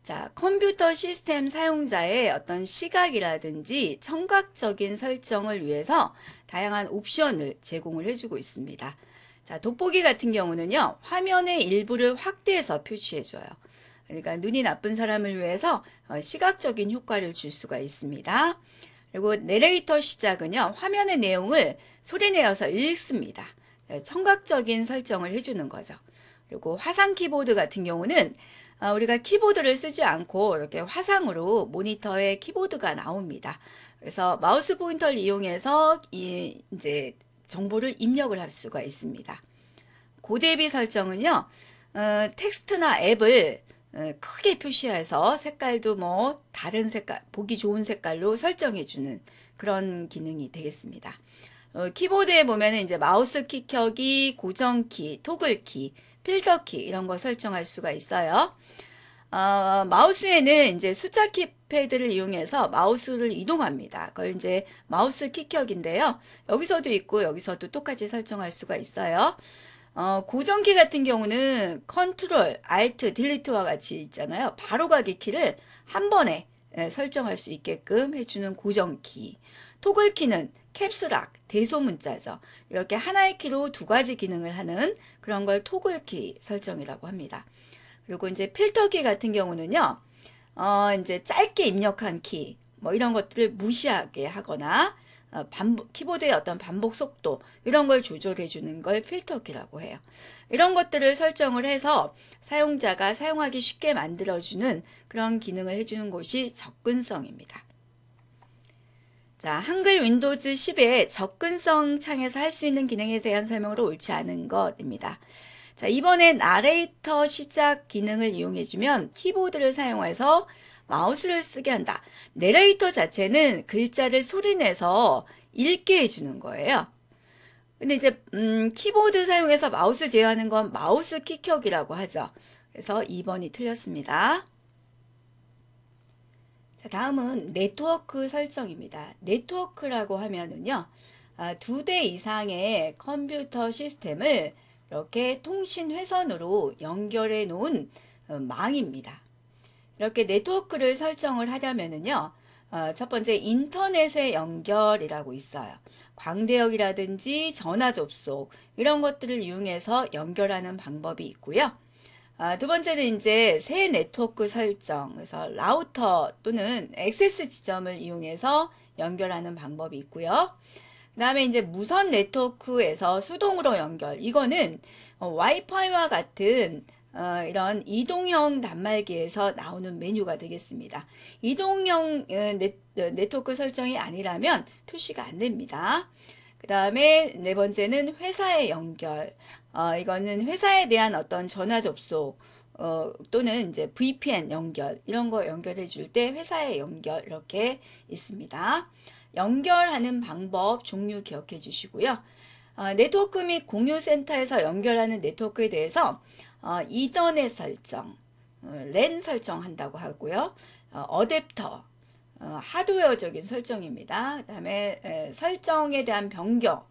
자, 컴퓨터 시스템 사용자의 어떤 시각이라든지 청각적인 설정을 위해서 다양한 옵션을 제공을 해주고 있습니다. 자, 돋보기 같은 경우는요, 화면의 일부를 확대해서 표시해줘요. 그러니까 눈이 나쁜 사람을 위해서 어, 시각적인 효과를 줄 수가 있습니다. 그리고 내레이터 시작은요, 화면의 내용을 소리내어서 읽습니다. 네, 청각적인 설정을 해주는 거죠. 그리고 화상 키보드 같은 경우는 아, 우리가 키보드를 쓰지 않고 이렇게 화상으로 모니터에 키보드가 나옵니다. 그래서 마우스 포인터를 이용해서 이 이제 정보를 입력을 할 수가 있습니다. 고대비 설정은요. 어, 텍스트나 앱을 어, 크게 표시해서 색깔도 뭐 다른 색깔, 보기 좋은 색깔로 설정해주는 그런 기능이 되겠습니다. 어, 키보드에 보면 은 이제 마우스 키켜기, 고정키, 토글키, 필터키 이런 거 설정할 수가 있어요. 어, 마우스에는 이제 숫자 키패드를 이용해서 마우스를 이동합니다. 그걸 이제 마우스 키격인데요. 여기서도 있고 여기서도 똑같이 설정할 수가 있어요. 어, 고정키 같은 경우는 컨트롤, 알트, 딜리트와 같이 있잖아요. 바로가기 키를 한 번에 네, 설정할 수 있게끔 해주는 고정키. 토글키는 캡스락, 대소문자죠. 이렇게 하나의 키로 두 가지 기능을 하는 그런 걸 토글키 설정이라고 합니다. 그리고 이제 필터키 같은 경우는요. 어, 이제 짧게 입력한 키, 뭐 이런 것들을 무시하게 하거나 어, 반복, 키보드의 어떤 반복 속도 이런 걸 조절해 주는 걸 필터키라고 해요. 이런 것들을 설정을 해서 사용자가 사용하기 쉽게 만들어주는 그런 기능을 해주는 곳이 접근성입니다. 자, 한글 윈도우즈 10의 접근성 창에서 할 수 있는 기능에 대한 설명으로 옳지 않은 것입니다. 자, 이번에 나레이터 시작 기능을 이용해주면 키보드를 사용해서 마우스를 쓰게 한다. 내레이터 자체는 글자를 소리내서 읽게 해주는 거예요. 근데 이제 음, 키보드 사용해서 마우스 제어하는 건 마우스 키격이라고 하죠. 그래서 2번이 틀렸습니다. 자, 다음은 네트워크 설정입니다. 네트워크라고 하면은요, 아, 두대 이상의 컴퓨터 시스템을 이렇게 통신 회선으로 연결해 놓은 어, 망입니다. 이렇게 네트워크를 설정을 하려면은요, 어, 첫 번째 인터넷의 연결이라고 있어요. 광대역이라든지 전화 접속 이런 것들을 이용해서 연결하는 방법이 있고요. 아, 두 번째는 이제 새 네트워크 설정, 그래서 라우터 또는 액세스 지점을 이용해서 연결하는 방법이 있고요. 그 다음에 이제 무선 네트워크에서 수동으로 연결, 이거는 어, 와이파이와 같은 어, 이런 이동형 단말기에서 나오는 메뉴가 되겠습니다. 이동형 어, 네, 네, 네트워크 설정이 아니라면 표시가 안 됩니다. 그 다음에 네 번째는 회사의 연결. 어, 이거는 회사에 대한 어떤 전화 접속 어, 또는 이제 VPN 연결 이런 거 연결해 줄 때 회사의 연결 이렇게 있습니다. 연결하는 방법 종류 기억해 주시고요. 어, 네트워크 및 공유센터에서 연결하는 네트워크에 대해서 어, 이더넷 설정, 어, 랜 설정한다고 하고요. 어, 댑터 어, 하드웨어적인 설정입니다. 그 다음에 설정에 대한 변경,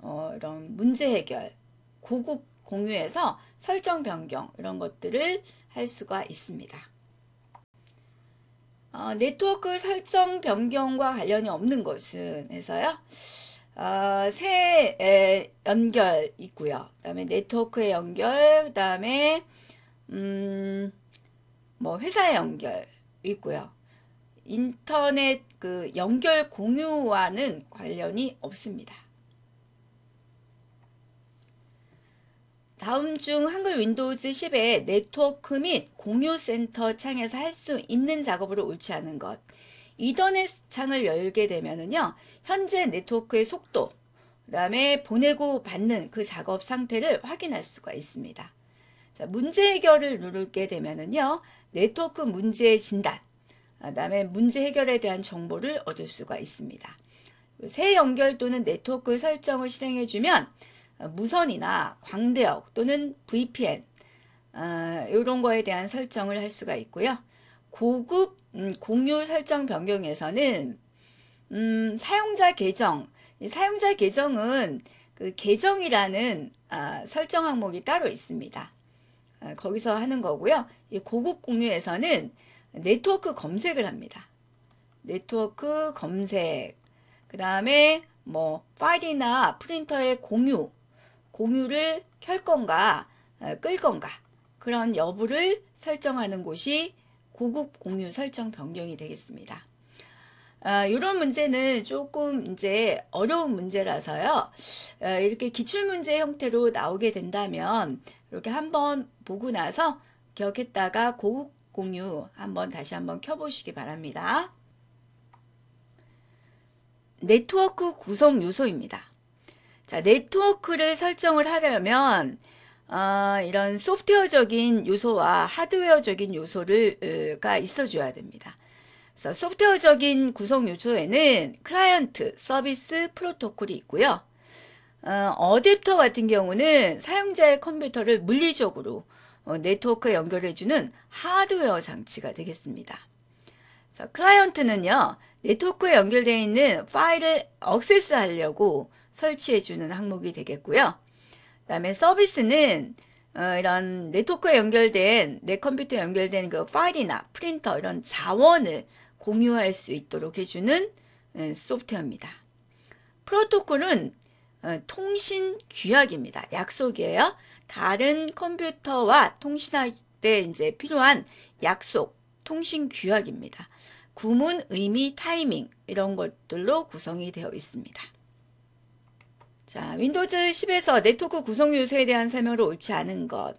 어, 이런 문제 해결, 고국 공유에서 설정 변경 이런 것들을 할 수가 있습니다. 어, 네트워크 설정 변경과 관련이 없는 것은 해서요. 어, 새 에, 연결 있고요. 그다음에 네트워크의 연결, 그다음에 음, 뭐 회사의 연결 있고요. 인터넷 그 연결 공유와는 관련이 없습니다. 다음 중 한글 윈도우즈 10의 네트워크 및 공유센터 창에서 할 수 있는 작업으로 옳지 않은 것. 이더넷 창을 열게 되면은요. 현재 네트워크의 속도, 그 다음에 보내고 받는 그 작업 상태를 확인할 수가 있습니다. 자, 문제 해결을 누르게 되면은요. 네트워크 문제 진단, 그 다음에 문제 해결에 대한 정보를 얻을 수가 있습니다. 새 연결 또는 네트워크 설정을 실행해주면 무선이나 광대역 또는 VPN 어, 이런 거에 대한 설정을 할 수가 있고요. 고급 음, 공유 설정 변경에서는 음, 사용자 계정 사용자 계정은 그 계정이라는 아, 설정 항목이 따로 있습니다. 아, 거기서 하는 거고요. 고급 공유에서는 네트워크 검색을 합니다. 네트워크 검색 그 다음에 뭐 파일이나 프린터의 공유 공유를 켤 건가 끌 건가 그런 여부를 설정하는 곳이 고급 공유 설정 변경이 되겠습니다. 아, 이런 문제는 조금 이제 어려운 문제라서요. 아, 이렇게 기출문제 형태로 나오게 된다면 이렇게 한번 보고 나서 기억했다가 고급 공유 한번 다시 한번 켜보시기 바랍니다. 네트워크 구성 요소입니다. 자, 네트워크를 설정을 하려면 어, 이런 소프트웨어적인 요소와 하드웨어적인 요소를가 있어줘야 됩니다. 그래서 소프트웨어적인 구성 요소에는 클라이언트, 서비스, 프로토콜이 있고요. 어, 댑터 같은 경우는 사용자의 컴퓨터를 물리적으로 어, 네트워크에 연결해주는 하드웨어 장치가 되겠습니다. 그래서 클라이언트는요. 네트워크에 연결되어 있는 파일을 액세스하려고 설치해주는 항목이 되겠고요. 그 다음에 서비스는 어, 이런 네트워크에 연결된 내 컴퓨터에 연결된 그 파일이나 프린터 이런 자원을 공유할 수 있도록 해주는 예, 소프트웨어입니다. 프로토콜은 어, 통신 규약입니다. 약속이에요. 다른 컴퓨터와 통신할 때 이제 필요한 약속, 통신 규약입니다. 구문, 의미, 타이밍 이런 것들로 구성이 되어 있습니다. 자, 윈도우즈 10에서 네트워크 구성 요소에 대한 설명으로 옳지 않은 것.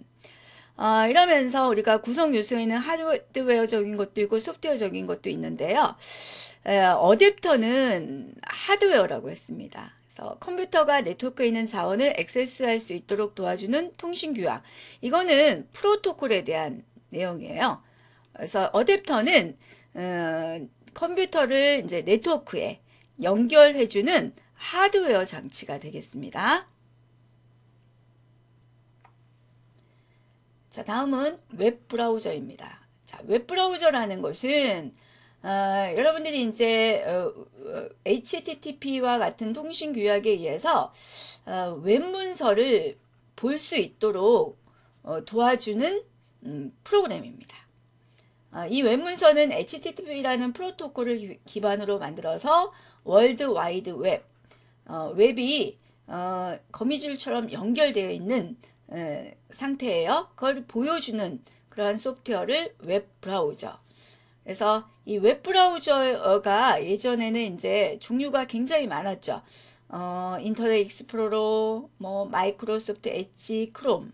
어, 이러면서 우리가 구성 요소에는 하드웨어적인 것도 있고 소프트웨어적인 것도 있는데요. 에, 어댑터는 하드웨어라고 했습니다. 그래서 컴퓨터가 네트워크에 있는 자원을 액세스할 수 있도록 도와주는 통신 규약. 이거는 프로토콜에 대한 내용이에요. 그래서 어댑터는 어, 컴퓨터를 이제 네트워크에 연결해주는 하드웨어 장치가 되겠습니다. 자 다음은 웹브라우저입니다. 자 웹브라우저라는 것은 어, 여러분들이 이제 어, 어 HTTP와 같은 통신 규약에 의해서 어, 웹문서를 볼 수 있도록 어, 도와주는 음, 프로그램입니다. 어, 이 웹문서는 HTTP라는 프로토콜을 기반으로 만들어서 월드 와이드 웹 어, 웹이 어, 거미줄처럼 연결되어 있는 에, 상태예요. 그걸 보여주는 그러한 소프트웨어를 웹 브라우저. 그래서 이 웹 브라우저가 예전에는 이제 종류가 굉장히 많았죠. 어, 인터넷 익스플로러, 뭐 마이크로소프트 엣지, 크롬,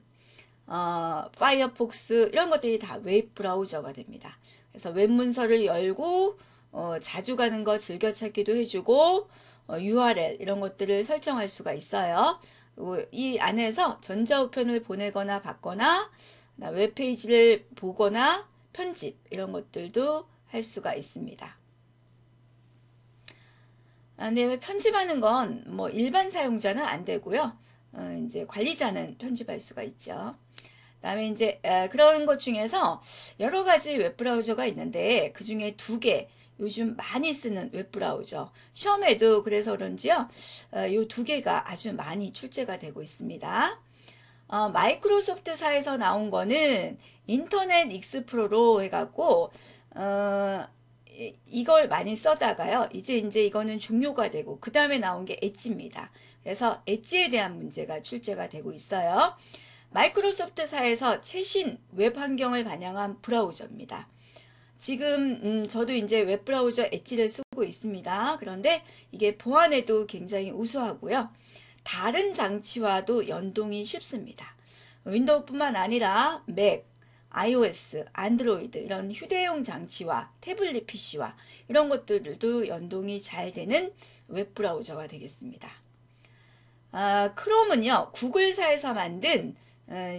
어, 파이어폭스 이런 것들이 다 웹 브라우저가 됩니다. 그래서 웹 문서를 열고 어, 자주 가는 거 즐겨 찾기도 해주고 어, URL 이런 것들을 설정할 수가 있어요. 이 안에서 전자우편을 보내거나 받거나 웹페이지를 보거나 편집 이런 것들도 할 수가 있습니다. 네, 편집하는 건 뭐 일반 사용자는 안 되고요. 어, 이제 관리자는 편집할 수가 있죠. 다음에 이제 그런 것 중에서 여러 가지 웹브라우저가 있는데 그 중에 두개 요즘 많이 쓰는 웹브라우저 시험에도 그래서 그런지요. 이두 어, 개가 아주 많이 출제가 되고 있습니다. 어, 마이크로소프트사에서 나온 거는 인터넷 익스프로로 해갖고 어, 이걸 많이 써다가요. 이제 이제 이거는 중요가 되고 그 다음에 나온 게 엣지입니다. 그래서 엣지에 대한 문제가 출제가 되고 있어요. 마이크로소프트사에서 최신 웹 환경을 반영한 브라우저입니다. 지금 음, 저도 이제 웹브라우저 엣지를 쓰고 있습니다. 그런데 이게 보안에도 굉장히 우수하고요. 다른 장치와도 연동이 쉽습니다. 윈도우뿐만 아니라 맥, iOS, 안드로이드 이런 휴대용 장치와 태블릿 PC와 이런 것들도 연동이 잘 되는 웹브라우저가 되겠습니다. 아, 크롬은요. 구글사에서 만든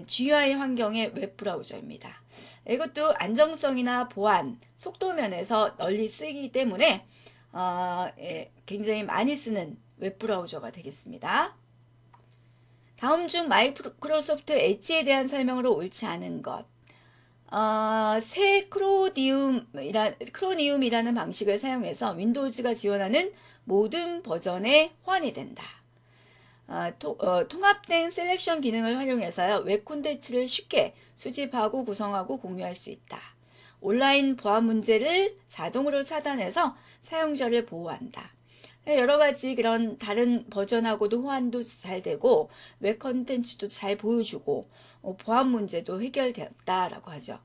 GUI 환경의 웹브라우저입니다. 이것도 안정성이나 보안, 속도 면에서 널리 쓰이기 때문에 어, 예, 굉장히 많이 쓰는 웹브라우저가 되겠습니다. 다음 중 마이크로소프트 엣지에 대한 설명으로 옳지 않은 것. 어, 새 크로디움이라, 크로니움이라는 방식을 사용해서 윈도우즈가 지원하는 모든 버전에 호환이 된다. 아, 통, 어, 통합된 셀렉션 기능을 활용해서요. 웹 콘텐츠를 쉽게 수집하고 구성하고 공유할 수 있다. 온라인 보안 문제를 자동으로 차단해서 사용자를 보호한다. 네, 여러 가지 그런 다른 버전하고도 호환도 잘 되고 웹 컨텐츠도 잘 보여주고 어, 보안 문제도 해결되었다라고 하죠.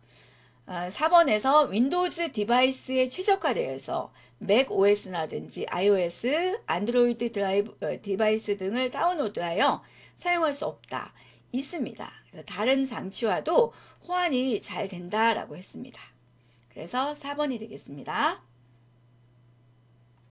4번에서 아, 윈도우즈 디바이스에 최적화되어서 맥 OS라든지 iOS, 안드로이드 드라이브, 어, 디바이스 등을 다운로드하여 사용할 수 없다. 있습니다. 다른 장치와도 호환이 잘 된다라고 했습니다. 그래서 4번이 되겠습니다.